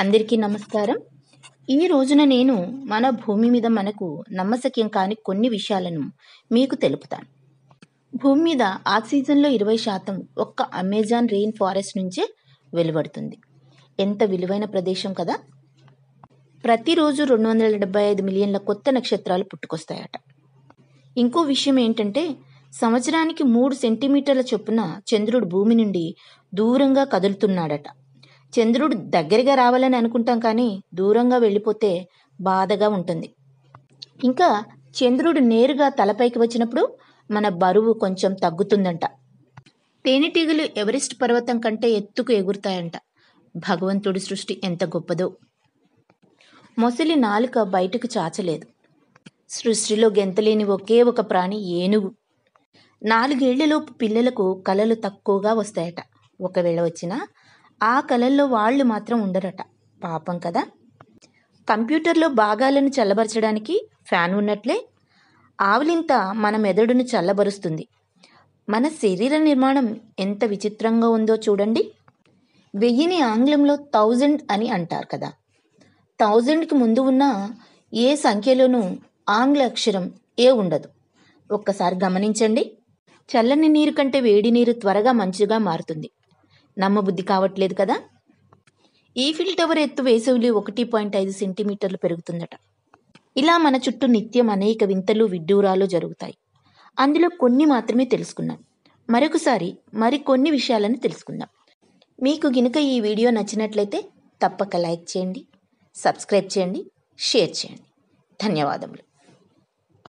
అందరికీ నమస్కారం ఈ రోజున నేను మన భూమి మీద మనకు నమ్మశక్యం కాని కొన్ని విషయాలను మీకు తెలుపుతాను భూమి మీద ఆక్సిజన్లో ఇరవై శాతం ఒక్క అమెజాన్ రెయిన్ ఫారెస్ట్ నుంచే వెలువడుతుంది ఎంత విలువైన ప్రదేశం కదా ప్రతిరోజు రెండు వందల డెబ్బై ఐదు మిలియన్ల కొత్త నక్షత్రాలు పుట్టుకొస్తాయట ఇంకో విషయం ఏంటంటే సంవత్సరానికి మూడు సెంటీమీటర్ల చొప్పున చంద్రుడు భూమి నుండి దూరంగా కదులుతున్నాడట చంద్రుడు దగ్గరగా రావాలని అనుకుంటాం కానీ దూరంగా వెళ్ళిపోతే బాధగా ఉంటుంది ఇంకా చంద్రుడు నేరుగా తలపైకి వచ్చినప్పుడు మన బరువు కొంచెం తగ్గుతుందంట తేనెటీగలు ఎవరెస్ట్ పర్వతం కంటే ఎత్తుకు ఎగురుతాయంట భగవంతుడి సృష్టి ఎంత గొప్పదో మొసలి నాలుక బయటకు చాచలేదు సృష్టిలో గెంతలేని ఒకే ఒక ప్రాణి ఏనుగు నాలుగేళ్లలోపు పిల్లలకు కలలు తక్కువగా వస్తాయట ఒకవేళ వచ్చినా ఆ కళల్లో వాళ్ళు మాత్రం ఉండరట పాపం కదా కంప్యూటర్లో భాగాలను చల్లబరచడానికి ఫ్యాన్ ఉన్నట్లే ఆవులింత మన మెదడును చల్లబరుస్తుంది మన శరీర నిర్మాణం ఎంత విచిత్రంగా ఉందో చూడండి వెయ్యిని ఆంగ్లంలో థౌజండ్ అని అంటారు కదా థౌజండ్కి ముందు ఉన్న ఏ సంఖ్యలోనూ ఆంగ్ల అక్షరం ఏ ఉండదు ఒక్కసారి గమనించండి చల్లని నీరు కంటే వేడి నీరు త్వరగా మంచిగా మారుతుంది నమ్మబుద్ధి కావట్లేదు కదా ఫిల్ టవర్ ఎత్తు వేసవిలో ఒకటి పాయింట్ ఐదు సెంటీమీటర్లు పెరుగుతుందట ఇలా మన చుట్టూ నిత్యం అనేక వింతలు విడ్డూరాలు జరుగుతాయి అందులో కొన్ని మాత్రమే తెలుసుకున్నాం మరొకసారి మరికొన్ని విషయాలను తెలుసుకుందాం మీకు గినుక ఈ వీడియో నచ్చినట్లయితే తప్పక లైక్ చేయండి సబ్స్క్రైబ్ చేయండి షేర్ చేయండి ధన్యవాదములు